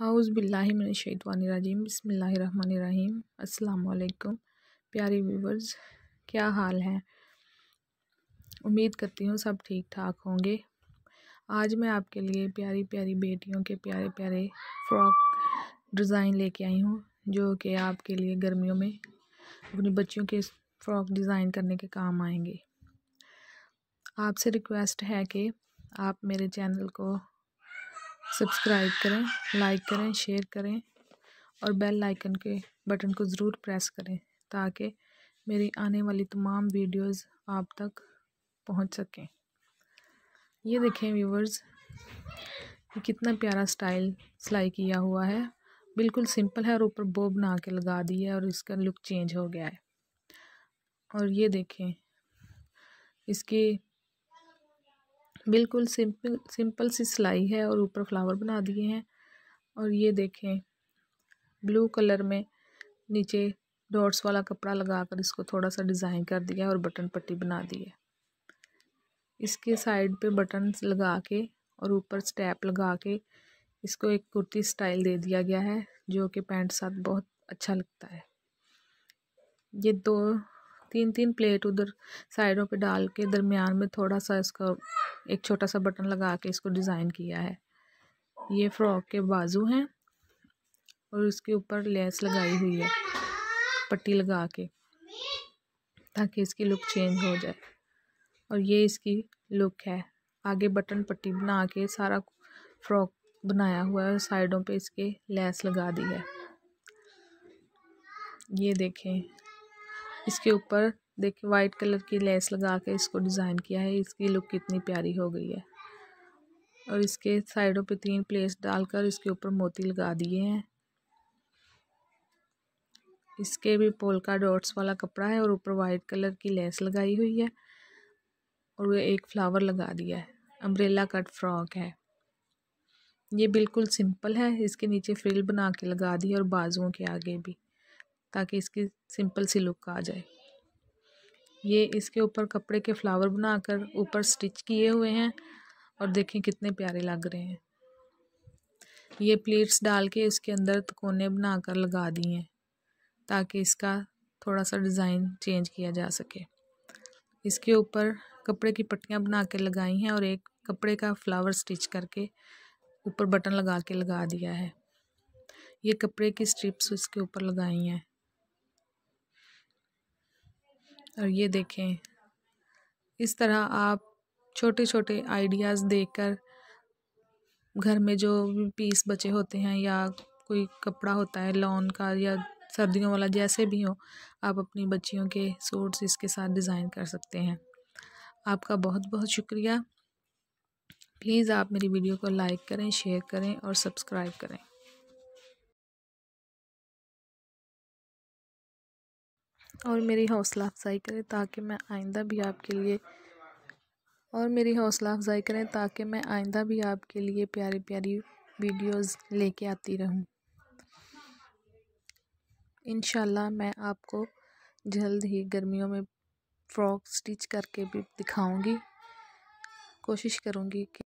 हाउसबिल्लाशैतवानरजीम बसमीम अल्लाम प्यारे व्यूवर्स क्या हाल है उम्मीद करती हूँ सब ठीक ठाक होंगे आज मैं आपके लिए प्यारी प्यारी बेटियों के प्यारे प्यारे फ्रॉक डिज़ाइन लेके आई हूँ जो कि आपके लिए गर्मियों में अपनी बच्चियों के फ़्रॉक डिज़ाइन करने के काम आएंगे आपसे रिक्वेस्ट है कि आप मेरे चैनल को सब्सक्राइब करें लाइक करें शेयर करें और बेल आइकन के बटन को ज़रूर प्रेस करें ताकि मेरी आने वाली तमाम वीडियोस आप तक पहुंच सकें ये देखें व्यूवर्स ये कितना प्यारा स्टाइल सिलाई किया हुआ है बिल्कुल सिंपल है और ऊपर बो बना के लगा दी है और इसका लुक चेंज हो गया है और ये देखें इसकी बिल्कुल सिंपल सिंपल सी सिलाई है और ऊपर फ्लावर बना दिए हैं और ये देखें ब्लू कलर में नीचे डॉट्स वाला कपड़ा लगाकर इसको थोड़ा सा डिज़ाइन कर दिया और बटन पट्टी बना दी है इसके साइड पे बटन लगा के और ऊपर स्टैप लगा के इसको एक कुर्ती स्टाइल दे दिया गया है जो कि पैंट साथ बहुत अच्छा लगता है ये दो तीन तीन प्लेट उधर साइडों पे डाल के दरमियान में थोड़ा सा इसका एक छोटा सा बटन लगा के इसको डिज़ाइन किया है ये फ्रॉक के बाजू हैं और इसके ऊपर लेस लगाई हुई है पट्टी लगा के ताकि इसकी लुक चेंज हो जाए और ये इसकी लुक है आगे बटन पट्टी बना के सारा फ्रॉक बनाया हुआ है और साइडों पे इसके लेस लगा दी है ये देखें इसके ऊपर देखिए वाइट कलर की लेस लगा के इसको डिज़ाइन किया है इसकी लुक कितनी प्यारी हो गई है और इसके साइडों पे तीन प्लेस डालकर इसके ऊपर मोती लगा दिए हैं इसके भी पोलका डॉट्स वाला कपड़ा है और ऊपर वाइट कलर की लेस लगाई हुई है और वह एक फ्लावर लगा दिया है अम्ब्रेला कट फ्रॉक है ये बिल्कुल सिंपल है इसके नीचे फ्रिल बना के लगा दी और बाजुओं के आगे भी ताकि इसकी सिंपल सी लुक आ जाए ये इसके ऊपर कपड़े के फ्लावर बनाकर ऊपर स्टिच किए हुए हैं और देखें कितने प्यारे लग रहे हैं ये प्लेट्स डाल के इसके अंदर कोने बनाकर लगा दिए हैं ताकि इसका थोड़ा सा डिज़ाइन चेंज किया जा सके इसके ऊपर कपड़े की पट्टियाँ बना के लगाई हैं और एक कपड़े का फ्लावर स्टिच करके ऊपर बटन लगा के लगा दिया है ये कपड़े की स्ट्रिप्स इसके ऊपर लगाई हैं और ये देखें इस तरह आप छोटे छोटे आइडियाज़ देकर घर में जो भी पीस बचे होते हैं या कोई कपड़ा होता है लॉन का या सर्दियों वाला जैसे भी हो आप अपनी बच्चियों के सूट्स इसके साथ डिज़ाइन कर सकते हैं आपका बहुत बहुत शुक्रिया प्लीज़ आप मेरी वीडियो को लाइक करें शेयर करें और सब्सक्राइब करें और मेरी हौसला अफज़ाई करें ताकि मैं आइंदा भी आपके लिए और मेरी हौसला अफज़ाई करें ताकि मैं आइंदा भी आपके लिए प्यारी प्यारी वीडियोस लेके आती रहूं इन मैं आपको जल्द ही गर्मियों में फ़्रॉक स्टिच करके भी दिखाऊंगी कोशिश करूंगी कि